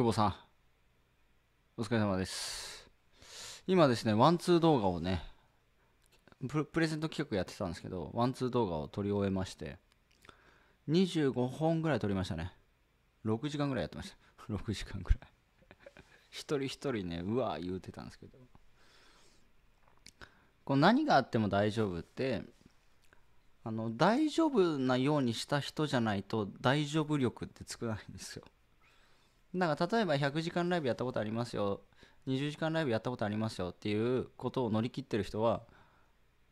久保さん、お疲れ様です。今ですね、ワンツー動画をね、プレゼント企画やってたんですけど、ワンツー動画を撮り終えまして、25本ぐらい撮りましたね。6時間ぐらいやってました。6 時間ぐらい。一人一人ね、うわー言うてたんですけど。こう何があっても大丈夫って、あの大丈夫なようにした人じゃないと大丈夫力ってらないんですよ。なんか例えば100時間ライブやったことありますよ20時間ライブやったことありますよっていうことを乗り切ってる人は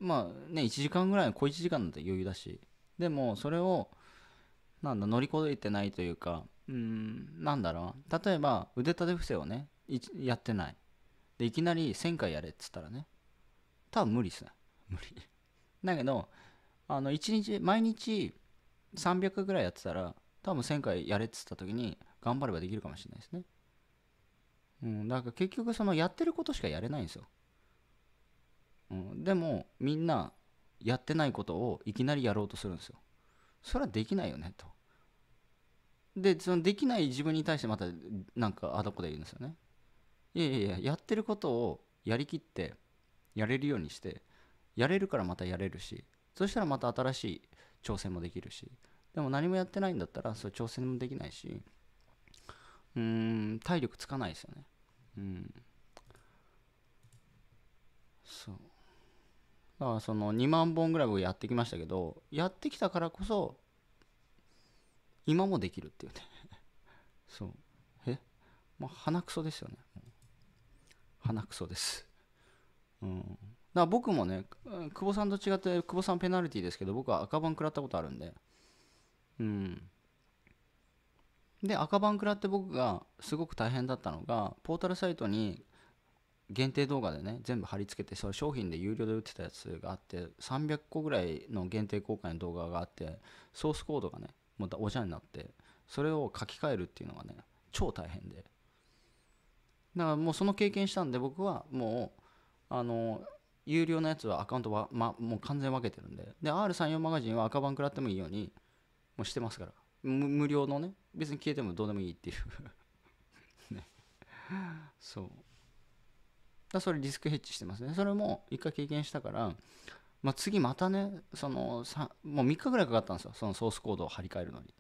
まあね1時間ぐらいの小1時間だと余裕だしでもそれをなんだ乗り越えてないというかうんなんだろう例えば腕立て伏せをねやってないでいきなり1000回やれっつったらね多分無理っすね無理だけどあの1日毎日300ぐらいやってたら多分1000回やれっつった時に頑張ればできるかもしれないですね。うん、だから結局そのやってることしかやれないんですよ。うん、でもみんなやってないことをいきなりやろうとするんですよ。それはできないよねと。でそのできない自分に対してまたなんかあだこで言うんですよね。いやいやいややってることをやりきってやれるようにしてやれるからまたやれるしそしたらまた新しい挑戦もできるしでも何もやってないんだったらそれ挑戦もできないしうん体力つかないですよねうんそうだからその2万本ぐらい僕やってきましたけどやってきたからこそ今もできるっていうね そうえまあ鼻くそですよね鼻くそですうんだ僕もね、久保さんと違って、久保さんペナルティーですけど、僕は赤番食らったことあるんで、うん。で赤バンクラって僕がすごく大変だったのがポータルサイトに限定動画でね全部貼り付けてそれ商品で有料で売ってたやつがあって300個ぐらいの限定公開の動画があってソースコードがねまたおじゃになってそれを書き換えるっていうのがね超大変でだからもうその経験したんで僕はもうあの有料のやつはアカウントは、ま、もう完全分けてるんでで R34 マガジンは赤版食らってもいいようにもうしてますから無料のね別に消えてもどうでもいいっていう ねそうだそれリスクヘッジしてますねそれも一回経験したから、まあ、次またねそのもう3日ぐらいかかったんですよそのソースコードを張り替えるのに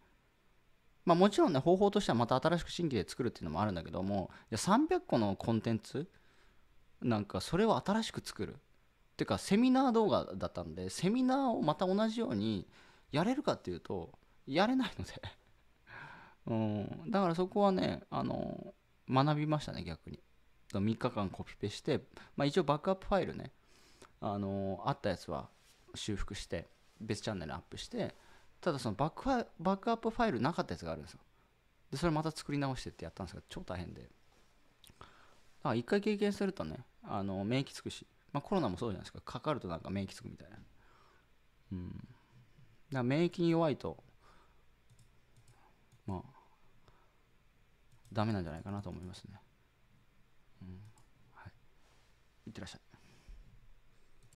まあもちろんね方法としてはまた新しく新規で作るっていうのもあるんだけどもいや300個のコンテンツなんかそれを新しく作るっていうかセミナー動画だったんでセミナーをまた同じようにやれるかっていうとやれないので うん、だからそこはね、あの、学びましたね、逆に。3日間コピペして、まあ、一応バックアップファイルね、あのあったやつは修復して、別チャンネルアップして、ただそのバックアップファイルなかったやつがあるんですよ。で、それまた作り直してってやったんですが超大変で。だ一回経験するとね、あの免疫つくし、まあ、コロナもそうじゃないですか、かかるとなんか免疫つくみたいな。うん。だから免疫に弱いと、ダメなんじゃないかなと思いますね。うんはい、いってらっしゃい。